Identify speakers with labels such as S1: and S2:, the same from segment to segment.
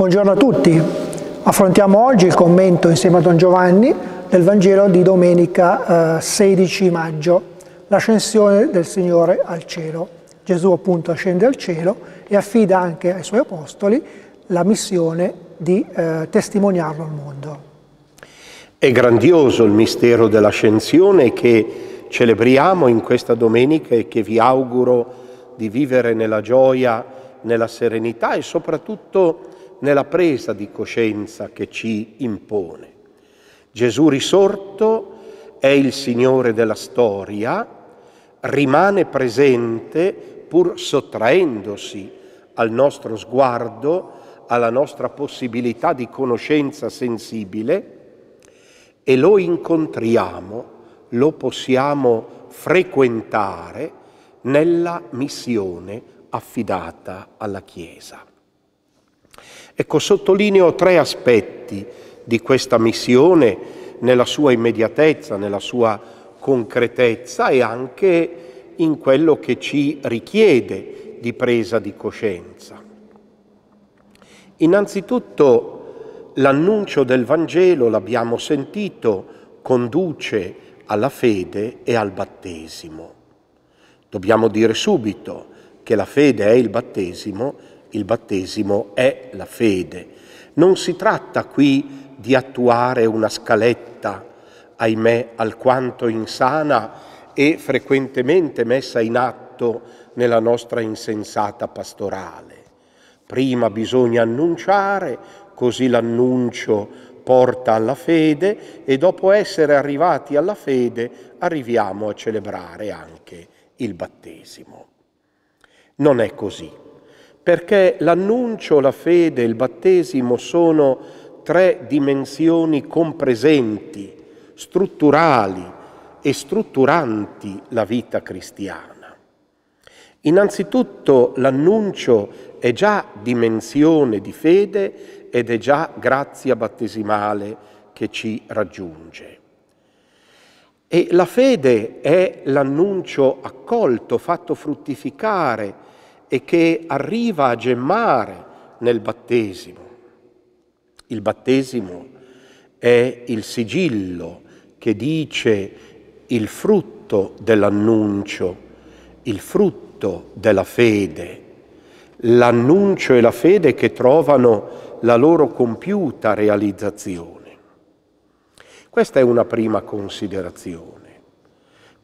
S1: Buongiorno a tutti. Affrontiamo oggi il commento insieme a Don Giovanni del Vangelo di domenica eh, 16 maggio, l'ascensione del Signore al cielo. Gesù appunto ascende al cielo e affida anche ai suoi apostoli la missione di eh, testimoniarlo al mondo. È grandioso il mistero dell'ascensione che celebriamo in questa domenica e che vi auguro di vivere nella gioia, nella serenità e soprattutto nella presa di coscienza che ci impone. Gesù risorto è il Signore della storia, rimane presente pur sottraendosi al nostro sguardo, alla nostra possibilità di conoscenza sensibile e lo incontriamo, lo possiamo frequentare nella missione affidata alla Chiesa. Ecco, sottolineo tre aspetti di questa missione nella sua immediatezza, nella sua concretezza e anche in quello che ci richiede di presa di coscienza. Innanzitutto l'annuncio del Vangelo, l'abbiamo sentito, conduce alla fede e al battesimo. Dobbiamo dire subito che la fede e il battesimo il battesimo è la fede. Non si tratta qui di attuare una scaletta, ahimè, alquanto insana e frequentemente messa in atto nella nostra insensata pastorale. Prima bisogna annunciare, così l'annuncio porta alla fede e dopo essere arrivati alla fede arriviamo a celebrare anche il battesimo. Non è così perché l'annuncio, la fede, e il battesimo sono tre dimensioni compresenti, strutturali e strutturanti la vita cristiana. Innanzitutto l'annuncio è già dimensione di fede ed è già grazia battesimale che ci raggiunge. E la fede è l'annuncio accolto, fatto fruttificare, e che arriva a gemmare nel battesimo. Il battesimo è il sigillo che dice il frutto dell'annuncio, il frutto della fede, l'annuncio e la fede che trovano la loro compiuta realizzazione. Questa è una prima considerazione,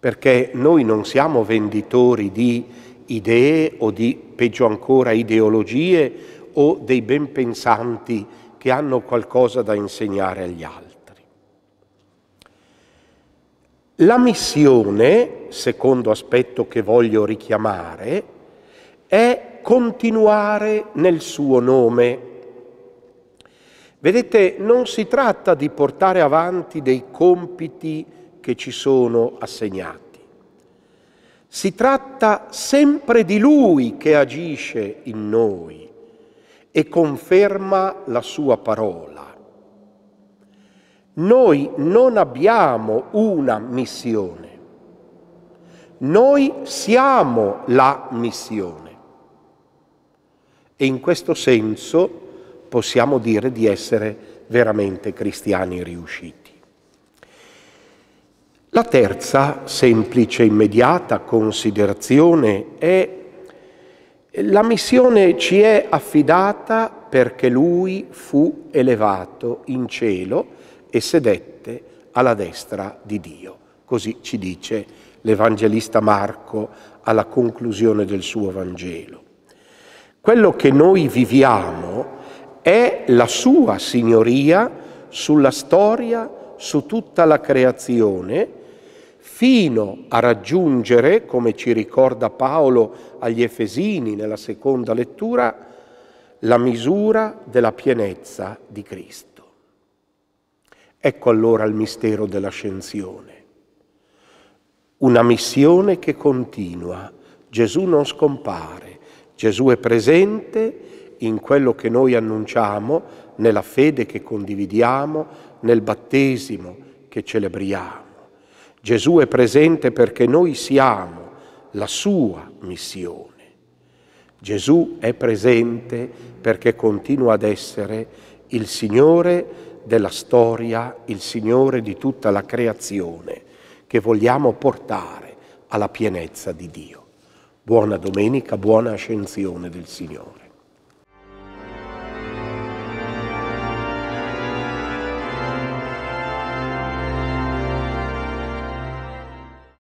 S1: perché noi non siamo venditori di idee o di, peggio ancora, ideologie o dei ben pensanti che hanno qualcosa da insegnare agli altri. La missione, secondo aspetto che voglio richiamare, è continuare nel suo nome. Vedete, non si tratta di portare avanti dei compiti che ci sono assegnati si tratta sempre di Lui che agisce in noi e conferma la sua parola. Noi non abbiamo una missione, noi siamo la missione. E in questo senso possiamo dire di essere veramente cristiani riusciti. La terza, semplice e immediata considerazione è la missione ci è affidata perché lui fu elevato in cielo e sedette alla destra di Dio. Così ci dice l'Evangelista Marco alla conclusione del suo Vangelo. Quello che noi viviamo è la sua signoria sulla storia, su tutta la creazione, fino a raggiungere, come ci ricorda Paolo agli Efesini nella seconda lettura, la misura della pienezza di Cristo. Ecco allora il mistero dell'ascensione. Una missione che continua. Gesù non scompare, Gesù è presente in quello che noi annunciamo, nella fede che condividiamo, nel battesimo che celebriamo. Gesù è presente perché noi siamo la sua missione. Gesù è presente perché continua ad essere il Signore della storia, il Signore di tutta la creazione che vogliamo portare alla pienezza di Dio. Buona domenica, buona ascensione del Signore.